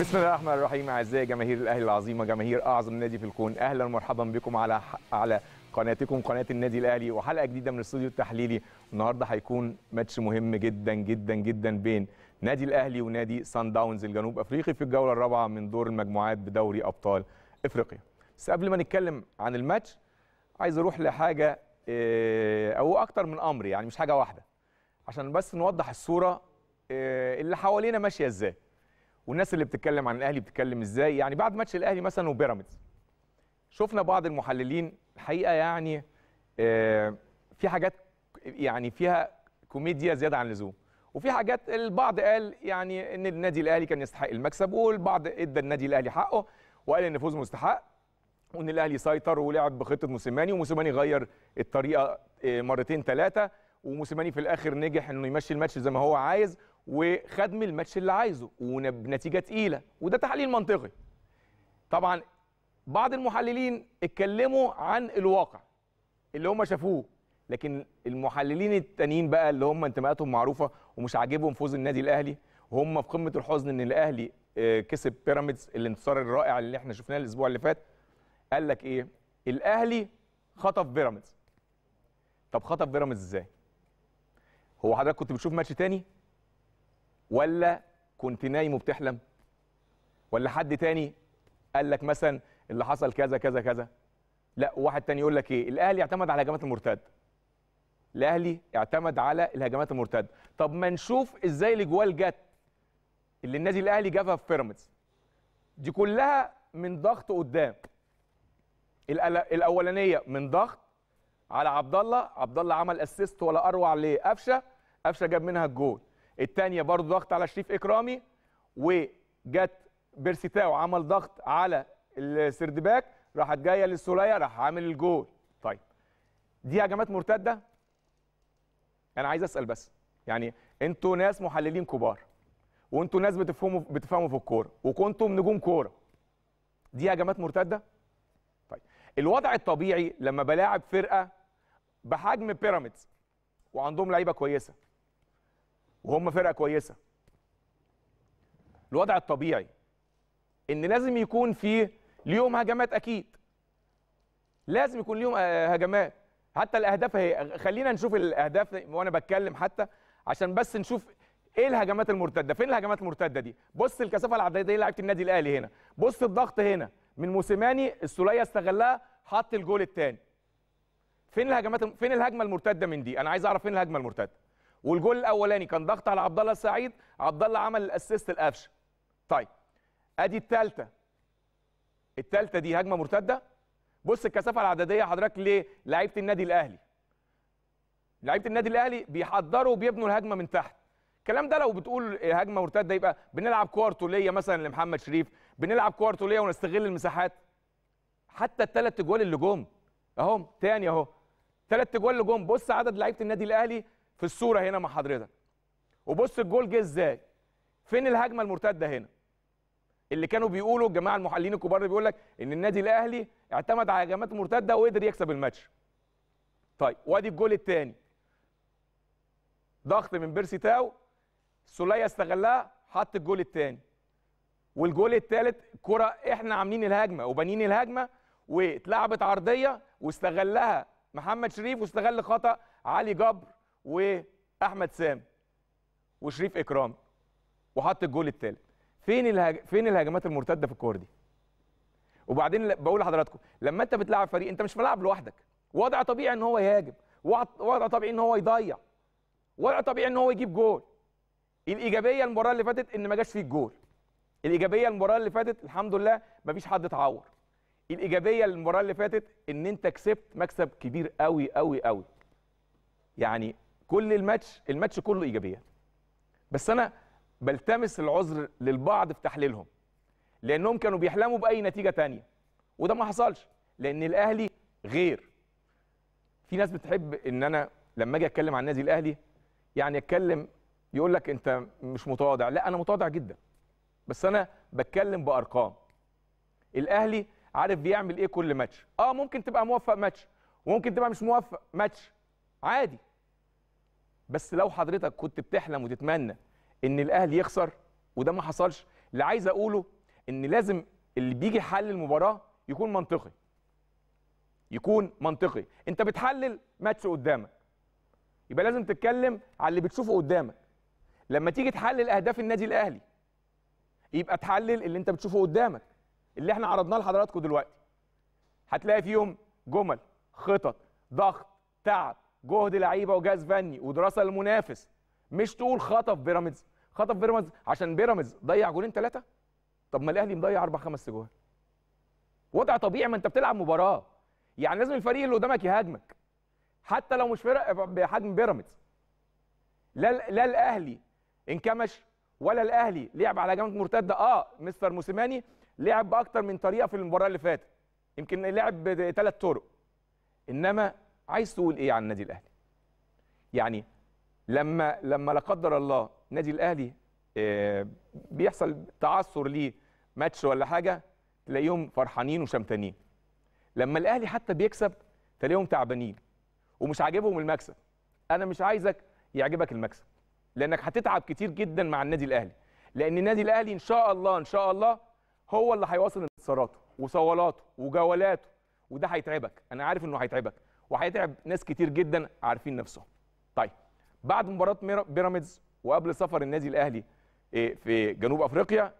بسم الله الرحمن الرحيم اعزائي جماهير الاهلي العظيمه جماهير اعظم نادي في الكون اهلا ومرحبا بكم على على قناتكم قناه النادي الاهلي وحلقه جديده من الاستوديو التحليلي النهارده هيكون ماتش مهم جدا جدا جدا بين نادي الاهلي ونادي سان داونز الجنوب افريقي في الجوله الرابعه من دور المجموعات بدوري ابطال افريقيا بس قبل ما نتكلم عن الماتش عايز اروح لحاجه آه، او اكتر من امر يعني مش حاجه واحده عشان بس نوضح الصوره آه، اللي حوالينا ماشيه ازاي والناس اللي بتتكلم عن الاهلي بتتكلم ازاي يعني بعد ماتش الاهلي مثلا وبيراميدز شفنا بعض المحللين الحقيقه يعني آه، في حاجات يعني فيها كوميديا زياده عن اللزوم وفي حاجات البعض قال يعني ان النادي الاهلي كان يستحق المكسب والبعض ادى النادي الاهلي حقه وقال ان فوز مستحق وان الاهلي سيطر ولعب بخطه موسيماني وموسيماني غير الطريقه آه، مرتين ثلاثه وموسيماني في الاخر نجح انه يمشي الماتش زي ما هو عايز وخدم الماتش اللي عايزه وبنتيجه تقيله وده تحليل منطقي طبعا بعض المحللين اتكلموا عن الواقع اللي هم شافوه لكن المحللين التانيين بقى اللي هم انتماءاتهم معروفه ومش عاجبهم فوز النادي الاهلي هم في قمه الحزن ان الاهلي آه، كسب بيراميدز الانتصار الرائع اللي احنا شفناه الاسبوع اللي فات قال لك ايه الاهلي خطف بيراميدز طب خطف بيراميدز ازاي هو حضرتك كنت بتشوف ماتش تاني ولا كنت نايم وبتحلم ولا حد تاني قال لك مثلا اللي حصل كذا كذا كذا لا واحد تاني يقول لك ايه الاهلي اعتمد على هجمات المرتد الاهلي اعتمد على الهجمات المرتده طب ما نشوف ازاي الاجوال جت اللي النادي الاهلي جابها في بيراميدز دي كلها من ضغط قدام الاولانيه من ضغط على عبد الله عبد الله عمل اسيست ولا اروع لقفشه قفشه جاب منها الجول الثانيه برضه ضغط على شريف اكرامي وجت بيرسيتاو عمل ضغط على السردباك راحت جايه للسوليه راح عامل الجول طيب دي هجمات مرتده انا عايز اسال بس يعني انتوا ناس محللين كبار وانتوا ناس بتفهموا بتفهموا في الكوره وكنتوا نجوم كوره دي هجمات مرتده طيب الوضع الطبيعي لما بلاعب فرقه بحجم بيراميدز وعندهم لعيبه كويسه وهم فرقه كويسه الوضع الطبيعي ان لازم يكون في ليهم هجمات اكيد لازم يكون ليهم آه، هجمات حتى الاهداف هي خلينا نشوف الاهداف وانا بتكلم حتى عشان بس نشوف ايه الهجمات المرتده فين الهجمات المرتده دي بص الكثافه العدديه دي لعيبه النادي الاهلي هنا بص الضغط هنا من موسيماني السوليه استغلها حط الجول الثاني فين الهجمات فين الهجمه المرتده من دي انا عايز اعرف فين الهجمه المرتده والجول الاولاني كان ضغط على عبد الله السعيد عبد الله عمل الاسيست القفشه طيب ادي الثالثه الثالثه دي هجمه مرتده بص الكثافه العدديه حضرتك للاعيبه النادي الاهلي لعيبه النادي الاهلي بيحضروا وبيبنوا الهجمه من تحت الكلام ده لو بتقول هجمه مرتده يبقى بنلعب كور طوليه مثلا لمحمد شريف بنلعب كور طوليه ونستغل المساحات حتى الثلاث اجوال اللي جم اهم تاني اهو ثلاث اجوال اللي جم بص عدد لعيبه النادي الاهلي في الصوره هنا مع حضرتك وبص الجول جه ازاي فين الهجمه المرتده هنا اللي كانوا بيقولوا الجماعه المحللين الكبار بيقول لك ان النادي الاهلي اعتمد على هجمات مرتده وقدر يكسب الماتش طيب وادي الجول الثاني ضغط من بيرسي تاو سوليا استغلها حط الجول الثاني والجول الثالث كره احنا عاملين الهجمه وبنين الهجمه واتلعبت عرضيه واستغلها محمد شريف واستغل خطا علي جبر واحمد سام وشريف اكرام وحط الجول الثالث فين الهج... فين الهجمات المرتده في الكور دي وبعدين بقول لحضراتكم لما انت بتلعب فريق انت مش ملعب لوحدك وضع طبيعي ان هو يهاجم وضع طبيعي ان هو يضيع وضع طبيعي ان هو يجيب جول الايجابيه المباراه اللي فاتت ان ما جاش فيه الجول الايجابيه المباراه اللي فاتت الحمد لله ما فيش حد اتعور الايجابيه المباراه اللي فاتت ان انت كسبت مكسب كبير قوي قوي قوي يعني كل الماتش الماتش كله ايجابيات بس انا بلتمس العذر للبعض في تحليلهم لانهم كانوا بيحلموا باي نتيجه تانية وده ما حصلش لان الاهلي غير في ناس بتحب ان انا لما اجي اتكلم عن النادي الاهلي يعني اتكلم يقول لك انت مش متواضع لا انا متواضع جدا بس انا بتكلم بارقام الاهلي عارف بيعمل ايه كل ماتش اه ممكن تبقى موفق ماتش وممكن تبقى مش موفق ماتش عادي بس لو حضرتك كنت بتحلم وتتمنى ان الاهلي يخسر وده ما حصلش اللي عايز اقوله ان لازم اللي بيجي حل المباراه يكون منطقي يكون منطقي انت بتحلل ماتش قدامك يبقى لازم تتكلم على اللي بتشوفه قدامك لما تيجي تحلل اهداف النادي الاهلي يبقى تحلل اللي انت بتشوفه قدامك اللي احنا عرضناه لحضراتكم دلوقتي هتلاقي فيهم جمل خطط ضغط تعب جهد لعيبه وجهاز فني ودراسه للمنافس مش تقول خطف بيراميدز خطف بيراميدز عشان بيراميدز ضيع جولين ثلاثه طب ما الاهلي مضيع اربع خمس جوال وضع طبيعي ما انت بتلعب مباراه يعني لازم الفريق اللي قدامك يهاجمك حتى لو مش فرق بحجم بيراميدز لا لا الاهلي انكمش ولا الاهلي لعب على هجمات مرتده اه مستر موسيماني لعب باكتر من طريقه في المباراه اللي فاتت يمكن لعب ثلاث طرق انما عايز تقول ايه عن النادي الاهلي يعني لما لما لا قدر الله النادي الاهلي آه، بيحصل تعثر ليه ماتش ولا حاجه تلاقيهم فرحانين وشمتانين لما الاهلي حتى بيكسب تلاقيهم تعبانين ومش عاجبهم المكسب انا مش عايزك يعجبك المكسب لانك هتتعب كتير جدا مع النادي الاهلي لان النادي الاهلي ان شاء الله ان شاء الله هو اللي هيواصل انتصاراته وصولاته وجولاته وده هيتعبك انا عارف انه هيتعبك وهيتعب ناس كتير جدا عارفين نفسهم طيب بعد مباراه بيراميدز وقبل سفر النادي الاهلي إيه، في جنوب افريقيا